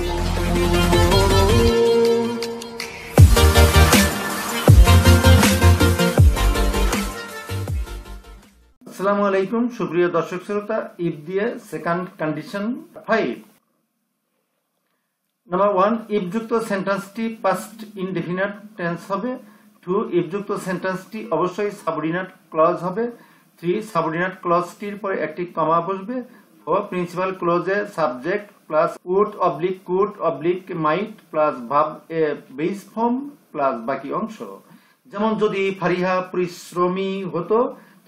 আসসালামু আলাইকুম সুপ্রিয় দর্শক শ্রোতা ইফ দিয়ে second condition five number one ইফযুক্ত সেন্টেন্সটি পাস্ট ইনডেফিনিট টেন্স হবে টু ইফযুক্ত সেন্টেন্সটি অবশ্যই সাবঅর্ডিনেট ক্লজ হবে থ্রি সাবঅর্ডিনেট ক্লজটির পরে একটি কমা বসবে ও প্রিন্সিপাল ক্লোজে subject plus would oblique could oblique might plus verb এ বেস ফর্ম প্লাস বাকি অংশ যেমন যদি ফারিহা পরিশ্রমী হতো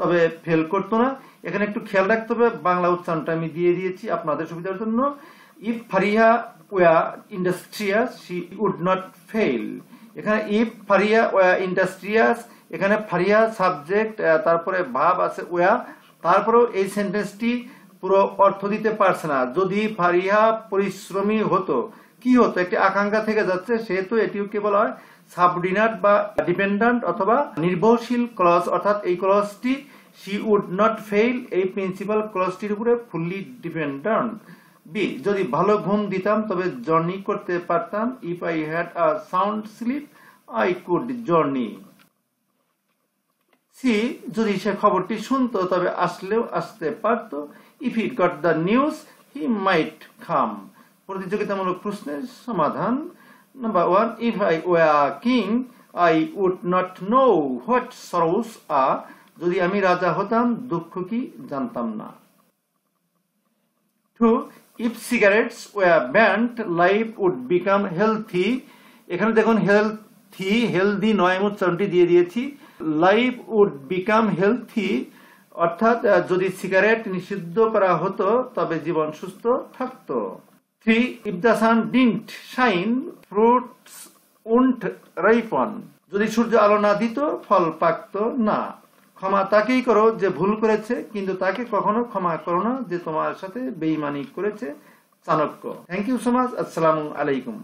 তবে ফেল করতো না এখানে একটু খেয়াল রাখতে হবে বাংলা উচ্চারণটা আমি দিয়ে দিয়েছি আপনাদের সুবিধার জন্য if Fariha were industrious she would not fail এখানে ইফ ফারিয়া ওয়া ইন্ডাস্ট্রিয়াস এখানে ফারিয়া সাবজেক্ট তারপরে ভাব আছে ওয়া তারপরেও এই সেন্টেন্সটি পুরো অর্থ দিতে পারছে না যদি ফারিহা পরিশ্রমী হতো কি হতো একটি আকাঙ্ক্ষা থেকে যাচ্ছে সেহেতু এটিও কি বলা হয় সাবডিনার বা ডিপেন্ডেন্ট অথবা নির্ভরশীল ক্লজ অর্থাৎ এই ক্লজটি শি উড নট ফেইল এই প্রিন্সিপাল ক্লজটির উপরে ফুললি ডিপেন্ডেন্ট বি যদি ভালো ঘুম দিতাম তবে জার্নি করতে পারতাম if I had a sound sleep I could journey C যদি সে খবরটি শুনতো তবে আসলেও আসতে পারত if it got the news he might come প্রতিযোগিতামূলক প্রশ্নের সমাধান number one if I were king I would not know what sorrows are যদি আমি রাজা হতাম দুঃখ কি জানতাম না two if cigarettes were banned life would become healthy এখানে দেখুন হেলথি হেলদি নয় উচ্চারণটি দিয়ে দিয়েছি লাইফ উড বিকাম হেলথি অর্থাৎ যদি সিগারেট নিষিদ্ধ করা হতো তবে জীবন সুস্থ থাকত three if the sun didn't shine fruits won't ripen যদি সূর্য আলো না দিত ফল পাকত না ক্ষমা তাকেই করো যে ভুল করেছে কিন্তু তাকে কখনো ক্ষমা করো না যে তোমার সাথে বেইমানি করেছে Chanakya thank you so much আসসালামু আলাইকুম